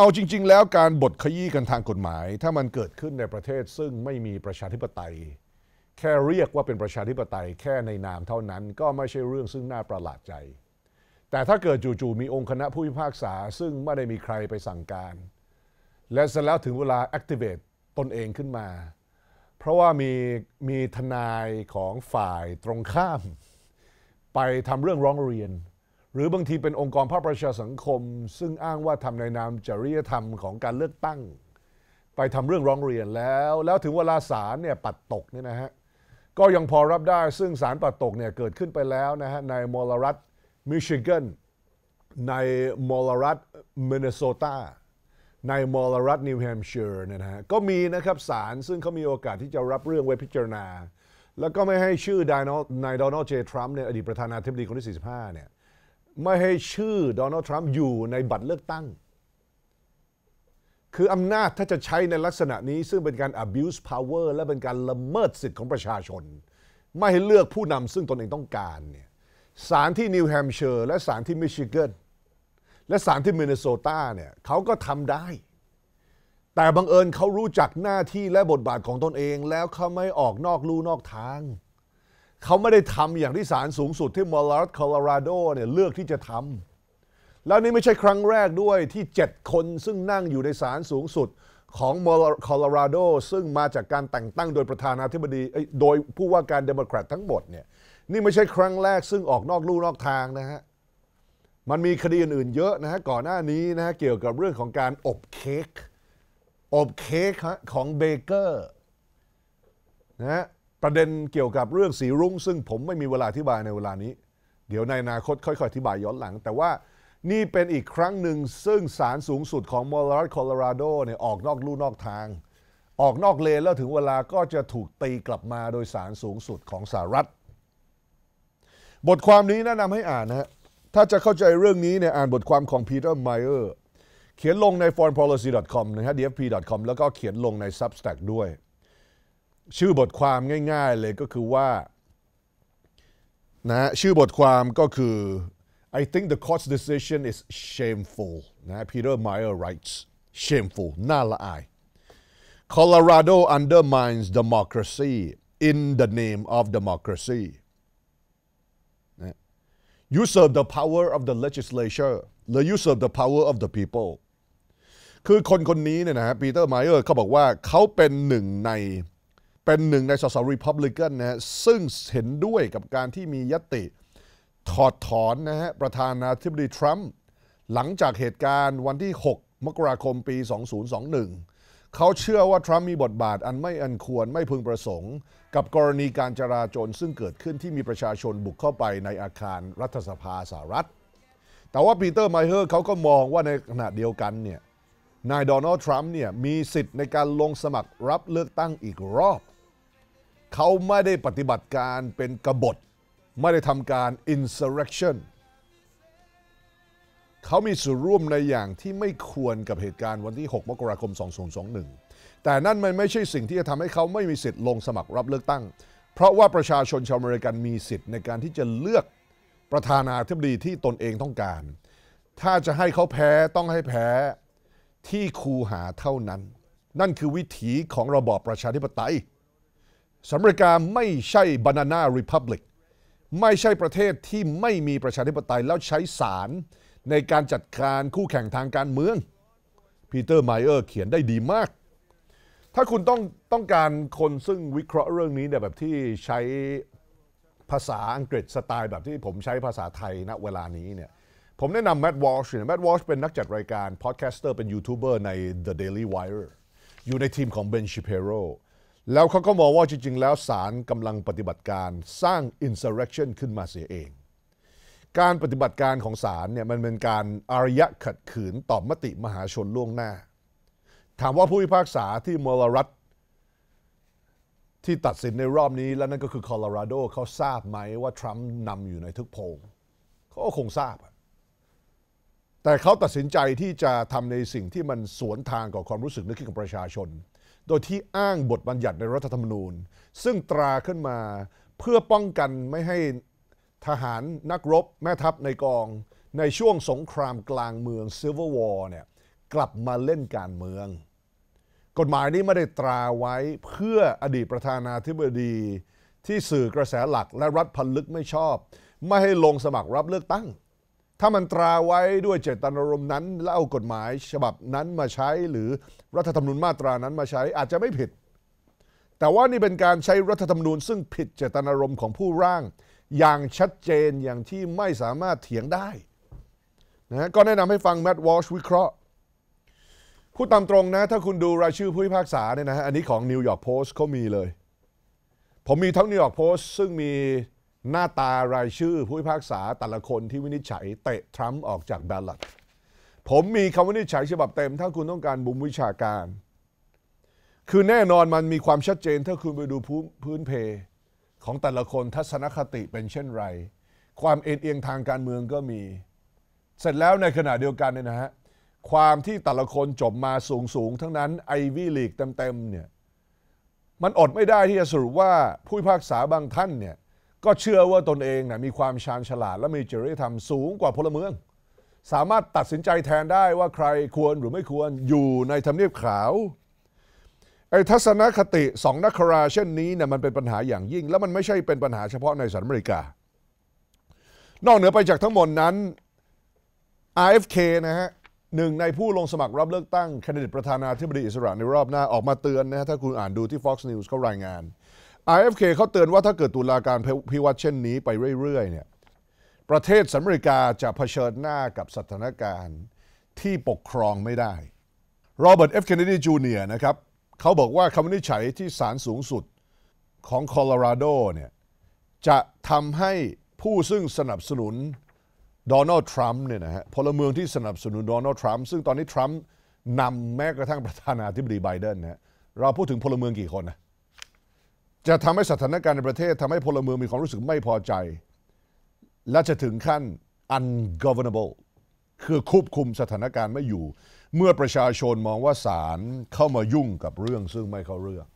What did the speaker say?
เอาจริงๆ แล้วการบทขยี้กันทางกฎหมาย ถ้ามันเกิดขึ้นในประเทศซึ่งไม่มีประชาธิปไตย แค่เรียกว่าเป็นประชาธิปไตยแค่ในนามเท่านั้นก็ไม่ใช่เรื่องซึ่งน่าประหลาดใจ แต่ถ้าเกิดจู่ๆมีองค์คณะผู้พิพากษาซึ่งไม่ได้มีใครไปสั่งการ และเสร็จแล้วถึงเวลา activate ตนเองขึ้นมา เพราะว่ามีมีทนายของฝ่ายตรงข้าม ไปทำเรื่องร้องเรียนหรือบางทีเป็นองค์กรภาคประชาสังคม ซึ่งอ้างว่าทำในนามจริยธรรมของการเลือกตั้ง ไปทำเรื่องร้องเรียนแล้ว แล้วถึงเวลาศาลเนี่ยปัดตกเนี่ยนะฮะก็ยังพอรับได้ซึ่งศาลปัดตกเนี่ยเกิดขึ้นไปแล้วนะฮะในมอลรัตมิชิแกน ในมอลรัตมินนิโซตาในมอลรัตนิวแฮมป์เชียร์เนี่ยนะฮะก็มีนะครับศาลซึ่งเขามีโอกาสที่จะรับเรื่องไว้พิจารณา แล้วก็ไม่ให้ชื่อดานายโดนัลด์เจทรัมป์เนี่ยอดีตประธานาธิบดีคนที่45เนี่ยไม่ให้ชื่อโดนัลด์ทรัมป์อยู่ในบัตรเลือกตั้ง คืออำนาจถ้าจะใช้ในลักษณะนี้ซึ่งเป็นการ abuse power และเป็นการละเมิดสิทธิของประชาชน ไม่ให้เลือกผู้นำซึ่งตนเองต้องการเนี่ยศาลที่นิวแฮมป์เชอร์และศาลที่มิชิแกนและศาลที่มินนิโซตาเนี่ยเขาก็ทำได้ แต่บังเอิญเขารู้จักหน้าที่และบทบาทของตนเองแล้วเขาไม่ออกนอกลู่นอกทางเขาไม่ได้ทำอย่างที่ศาลสูงสุดที่มอลาร์ดคโลราโดเนี่ยเลือกที่จะทำ แล้วนี่ไม่ใช่ครั้งแรกด้วยที่ 7 คน ซึ่งนั่งอยู่ในศาลสูงสุดของมอลคโลราโดซึ่งมาจากการแต่งตั้งโดยประธานาธิบดีโดยผู้ว่าการเดโมแครตทั้งหมดเนี่ยนี่ไม่ใช่ครั้งแรกซึ่งออกนอกลู่นอกทางนะฮะมันมีคดีอื่นๆเยอะนะฮะก่อนหน้านี้นะฮะเกี่ยวกับเรื่องของการอบเค้กอบเค้กของเบเกอร์นะฮะประเด็นเกี่ยวกับเรื่องสีรุ้งซึ่งผมไม่มีเวลาอธิบายในเวลานี้ เดี๋ยวในอนาคต ค่อยๆอธิบายย้อนหลัง แต่ว่านี่เป็นอีกครั้งหนึ่งซึ่งศาลสูงสุดของมอรัฐโคโลราโดเนี่ยออกนอกลู่นอกทาง ออกนอกเลนแล้วถึงเวลาก็จะถูกตีกลับมาโดยศาลสูงสุดของสหรัฐ บทความนี้แนะนำให้อ่านนะฮะถ้าจะเข้าใจเรื่องนี้เนี่ยอ่านบทความของีเตอร์ไมเออร์เขียนลงใน foreignpolicy.com นะฮะ dfp.com แล้วก็เขียนลงใน Substack ด้วยชื่อบทความง่ายๆเลยก็คือว่านะชื่อบทความก็คือ I think the court's decision is shameful นะ Peter Meyer writes shameful น่าละอาย Colorado undermines democracy in the name of democracy นะ u s e r e the power of the legislature หรือ u s e r e the power of the people คือคนคนนี้เนี่ยนะฮะปีเตอร์ไมเออร์เขาบอกว่าเขาเป็นหนึ่งในเป็นหนึ่งในสสรีพับลิกันนะฮะซึ่งเห็นด้วยกับการที่มียติถอดถอนนะฮะประธานาธิบดีทรัมป์หลังจากเหตุการณ์วันที่ 6 มกราคมปี 2021เขาเชื่อว่าทรัมป์มีบทบาทอันไม่อันควรไม่พึงประสงค์ กับกรณีการจราจรซึ่งเกิดขึ้นที่มีประชาชนบุกเข้าไปในอาคารรัฐสภาสหรัฐ แต่ว่าปีเตอร์ไมเฮอร์เขาก็มองว่าในขณะเดียวกันเนี่ยนายโดนัลด์ทรัมป์เนี่ยมีสิทธิ์ในการลงสมัครรับเลือกตั้งอีกรอบเขาไม่ได้ปฏิบัติการเป็นกบฏ ไม่ได้ทำการ insurrection เขามีส่วนร่วมในอย่างที่ไม่ควรกับเหตุการณ์วันที่ 6 มกราคม 2021 แต่นั่นมันไม่ใช่สิ่งที่จะทำให้เขาไม่มีสิทธิ์ลงสมัครรับเลือกตั้ง เพราะว่าประชาชนชาวอเมริกันมีสิทธิ์ในการที่จะเลือกประธานาธิบดีที่ตนเองต้องการ ถ้าจะให้เขาแพ้ต้องให้แพ้ที่คูหาเท่านั้น นั่นคือวิถีของระบอบประชาธิปไตยสหรัฐอเมริกาไม่ใช่บานาน่าริพับลิกไม่ใช่ประเทศที่ไม่มีประชาธิปไตยแล้วใช้ศาลในการจัดการคู่แข่งทางการเมือง พีเตอร์ไมเออร์เขียนได้ดีมาก ถ้าคุณต้องต้องการคนซึ่งวิเคราะห์เรื่องนี้เนี่ยแบบที่ใช้ภาษาอังกฤษสไตล์ แบบที่ผมใช้ภาษาไทยณเวลานี้เนี่ยผมแนะนำแมดวอลช์เนี่ยแมดวอลช์เป็นนักจัดรายการ พอดแคสเตอร์เป็นยูทูบเบอร์ใน The Daily Wire อยู่ในทีมของเบนชิเปโรแล้วเขาก็มองว่าจริง ๆ แล้วศาลกำลังปฏิบัติการสร้าง insurrection ขึ้นมาเสียเอง การปฏิบัติการของศาลเนี่ยมันเป็นการอารยะขัดขืนต่อมติมหาชนล่วงหน้า ถามว่าผู้พิพากษาที่มลรัฐที่ตัดสินในรอบนี้ แล้วนั่นก็คือคอลลราโดเขาทราบไหมว่าทรัมป์นำอยู่ในทุกโพลเขาคงทราบแต่เขาตัดสินใจที่จะทำในสิ่งที่มันสวนทางกับความรู้สึกนึกคิดของประชาชนโดยที่อ้างบทบัญญัติในรัฐธรรมนูญ ซึ่งตราขึ้นมาเพื่อป้องกันไม่ให้ทหารนักรบ แม่ทัพในกอง ในช่วงสงครามกลางเมืองซิ v i l War เนี่ยกลับมาเล่นการเมือง กฎหมายนี้ไม่ได้ตราไว้เพื่ออดีตประธานาธิบดี ที่สื่อกระแสหลักและรัฐพันลึกไม่ชอบ ไม่ให้ลงสมัครรับเลือกตั้งถ้ามันตราไว้ด้วยเจตนารมณ์นั้นแล้วเอากฎหมายฉบับนั้นมาใช้หรือรัฐธรรมนูญมาตรานั้นมาใช้อาจจะไม่ผิด แต่ว่านี่เป็นการใช้รัฐธรรมนูญซึ่งผิดเจตนารมณ์ของผู้ร่าง อย่างชัดเจนอย่างที่ไม่สามารถเถียงได้นะก็แนะนำให้ฟังแมดวอชวิเคราะห์ พูดตามตรงนะ ถ้าคุณดูรายชื่อผู้พิพากษาเนี่ยนะฮะอันนี้ของนิวยอร์กโพสต์เขามีเลยผมมีทั้งนิวยอร์กโพสต์ซึ่งมีหน้าตารายชื่อผู้พิพากษา แต่ละคนที่วินิจฉัยเตะ ทรัมป์ออกจากแบลลตผมมีคำวินิจฉัยฉบับเต็มถ้าคุณต้องการบุมวิชาการ คือแน่นอนมันมีความชัดเจนถ้าคุณไปดูพื้นเพ ของแต่ละคนทัศนคติเป็นเช่นไร ความเอ็นเอียงทางการเมืองก็มี เสร็จแล้วในขณะเดียวกันเนี่ยนะฮะ ความที่แต่ละคนจบมาสูงสูงทั้งนั้นไอวี่ลีกเต็มๆเนี่ย มันอดไม่ได้ที่จะสรุปว่าผู้พิพากษาบางท่านเนี่ยก็เชื่อว่าตนเองนะมีความชาญฉลาดและมีจริยธรรมสูงกว่าพลเมือง สามารถตัดสินใจแทนได้ว่าใครควรหรือไม่ควรอยู่ในทำเนียบขาว ไอ้ทัศนคติสองนักราเช่นนี้เนี่ยมันเป็นปัญหาอย่างยิ่ง แล้วมันไม่ใช่เป็นปัญหาเฉพาะในสหรัฐอเมริกา นอกเหนือไปจากทั้งหมดนั้น RFK นะฮะหนึ่งในผู้ลงสมัครรับเลือกตั้งแคนดิดตประธานาธิบดีอิสราเอลในรอบหน้าออกมาเตือนนะฮะถ้าคุณอ่านดูที่ Fox News เขารายงาน IFK เขาเตือนว่าถ้าเกิดตุลาการพิวัตรเช่นนี้ไปเรื่อยๆเนี่ยประเทศสหรัฐเมริกาจะเผชิญหน้ากับสถานการณ์ที่ปกครองไม่ได้โรเบิร์ตเอฟเคนเนดีจูเนียนะครับเขาบอกว่าคำวินิจฉัยที่ศาลสูงสุดของโคโลราโดเนี่ยจะทำให้ผู้ซึ่งสนับสนุนโดนัลด์ทรัมป์เนี่ยนะฮะพลเมืองที่สนับสนุนโดนัลด์ทรัมป์ซึ่งตอนนี้ทรัมป์นำแม้กระทั่งประธานาธิบดีไบเดนนะเราพูดถึงพลเมืองกี่คนนะจะทำให้สถานการณ์ในประเทศทำให้พลเมืองมีความรู้สึกไม่พอใจ และจะถึงขั้น ungovernable คือควบคุมสถานการณ์ไม่อยู่ เมื่อประชาชนมองว่าศาลเข้ามายุ่งกับเรื่องซึ่งไม่เข้าเรื่อง